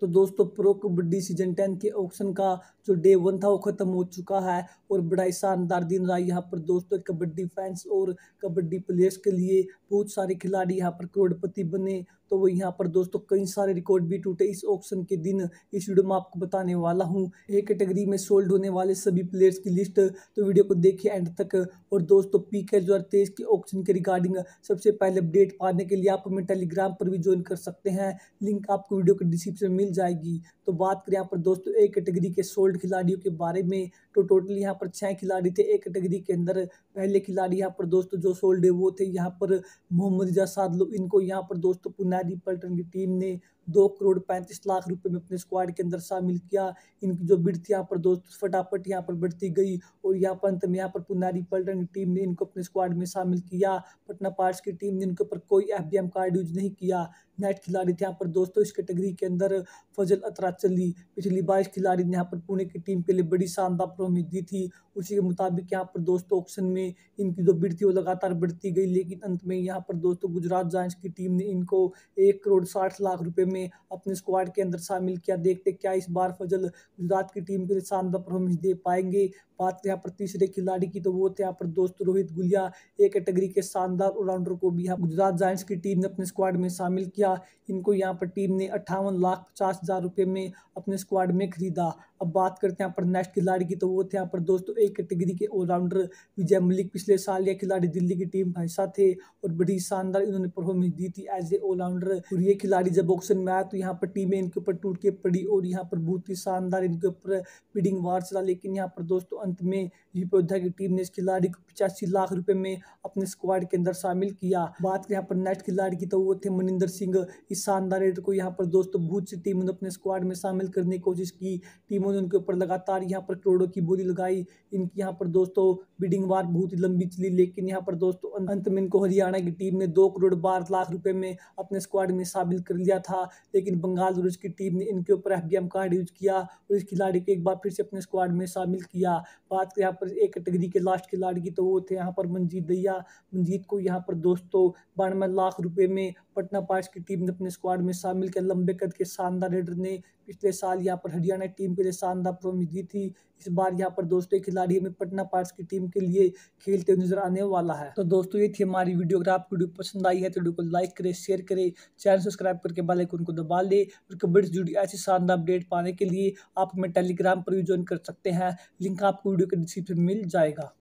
तो दोस्तों pro kabaddi season ten के ऑक्शन का जो डे वन था वो ख़त्म हो चुका है और बड़ा ही शानदार दिन रहा यहाँ पर दोस्तों कबड्डी फैंस और कबड्डी प्लेयर्स के लिए बहुत सारे खिलाड़ी यहाँ पर करोड़पति बने तो वो यहाँ पर दोस्तों कई सारे रिकॉर्ड भी टूटे इस ऑप्शन के दिन इस वीडियो में आपको बताने वाला हूँ ए कैटेगरी में सोल्ड होने वाले सभी प्लेयर्स की लिस्ट तो वीडियो को देखिए एंड तक और दोस्तों पी के दो के ऑप्शन के रिगार्डिंग सबसे पहले अपडेट पाने के लिए आप हमें टेलीग्राम पर भी ज्वाइन कर सकते हैं लिंक आपको वीडियो के डिस्क्रिप्शन में मिल जाएगी तो बात करें यहाँ पर दोस्तों ए कैटेगरी के सोल्ड खिलाड़ियों के बारे में तो टोटल यहाँ पर छः खिलाड़ी थे ए कैटेगरी के अंदर पहले खिलाड़ी यहाँ पर दोस्तों जो सोल्ड है वो थे यहाँ पर मोहम्मद जासाद लोग इनको यहाँ पर दोस्तों पुनः नादी पलटन की टीम ने दो करोड़ पैंतीस लाख रुपए में अपने स्क्वाड के अंदर शामिल किया इनकी जो बिड थी यहाँ पर दोस्त फटाफट यहाँ पर बढ़ती गई और यहाँ पर अंत में यहाँ पर पुनारी पलटन की टीम ने इनको अपने स्क्वाड में शामिल किया पटना पार्ट्स की टीम ने ऊपर कोई एफ कार्ड यूज नहीं किया नेट खिलाड़ी थे यहाँ पर दोस्तों इस कैटेगरी के अंदर फजल अतराचली पिछली बार खिलाड़ी ने यहाँ पर पुणे की टीम के लिए बड़ी शानदार परफॉर्मेंस दी थी उसी के मुताबिक यहाँ पर दोस्तों ऑप्शन में इनकी जो बिड थी वो लगातार बढ़ती गई लेकिन अंत में यहाँ पर दोस्तों गुजरात जाइंट्स की टीम ने इनको एक करोड़ साठ लाख रुपये में अपने स्क्वाड के अंदर शामिल किया देखते क्या इस बार फजल गुजरात की टीम के लिए शानदार परफॉर्मेंस दे पाएंगे बात यहाँ पर तीसरे खिलाड़ी की तो वो थे यहाँ पर दोस्त रोहित गुलिया एक कैटेगरी के शानदार गुजरात ऑलराउंडर को भी यहाँ गुजरात जाइंट्स की टीम ने अपने स्क्वाड में शामिल किया इनको यहाँ पर टीम ने अट्ठावन लाख पचास हज़ार रुपये में अपने स्क्वाड में खरीदा अब बात करते हैं यहाँ पर नेक्स्ट खिलाड़ी की तो वो थे यहाँ पर दोस्तों एक कैटेगरी के ऑलराउंडर विजय मलिक पिछले साल ये खिलाड़ी दिल्ली की टीम का हिस्सा थे और बड़ी शानदार इन्होंने परफॉर्मेंस दी थी एज ए ऑलराउंडर और ये खिलाड़ी जब ऑक्शन में आया तो यहाँ पर टीमें इनके ऊपर टूट के पड़ी और यहाँ पर बहुत ही शानदार इनके ऊपर बिडिंग वार चला लेकिन यहाँ पर दोस्तों अंत में योद्धा की टीम ने इस खिलाड़ी को पचासी लाख रुपये में अपने स्क्वाड के अंदर शामिल किया बात करें यहाँ पर नेक्स्ट खिलाड़ी की तो वो थे मनिंदर सिंह इस शानदार रेड को यहाँ पर दोस्तों भूत टीमों ने अपने स्क्वाड में शामिल करने की कोशिश की टीमों ने उनके ऊपर लगातार यहाँ पर करोड़ों की बोली लगाई इनकी यहाँ पर दोस्तों बीडिंग वार बहुत ही लंबी चली लेकिन यहाँ पर दोस्तों अं-, अंत में इनको हरियाणा की टीम ने दो करोड़ बारह लाख रुपए में अपने स्क्वाड में शामिल कर लिया था लेकिन बंगाल रूज की टीम ने इनके ऊपर एफ कार्ड यूज किया और इस खिलाड़ी को एक बार फिर से अपने स्क्वाड में शामिल किया बात यहाँ पर एक कैटेगरी के लास्ट खिलाड़ी की तो वो थे यहाँ पर मंजीत दैया मंजीत को यहाँ पर दोस्तों बानवे लाख रुपए में पटना पार्ट्स की टीम ने अपने स्क्वाड में शामिल किया लंबे कद के शानदार रेडर ने पिछले साल यहाँ पर हरियाणा टीम के लिए शानदार परफॉर्मेंस दी थी इस बार यहाँ पर दोस्तों खिलाड़ी में पटना पार्ट्स की टीम के लिए खेलते नजर आने वाला है तो दोस्तों ये थी हमारी वीडियो अगर आपको वीडियो पसंद आई है तो वीडियो को लाइक करें शेयर करें चैनल सब्सक्राइब करके बेल आइकन को दबा लें और कबड्डी से जुड़ी ऐसी शानदार अपडेट पाने के लिए आप हमें टेलीग्राम पर भी ज्वाइन कर सकते हैं लिंक आपको वीडियो के डिस्क्रिप्शन मिल जाएगा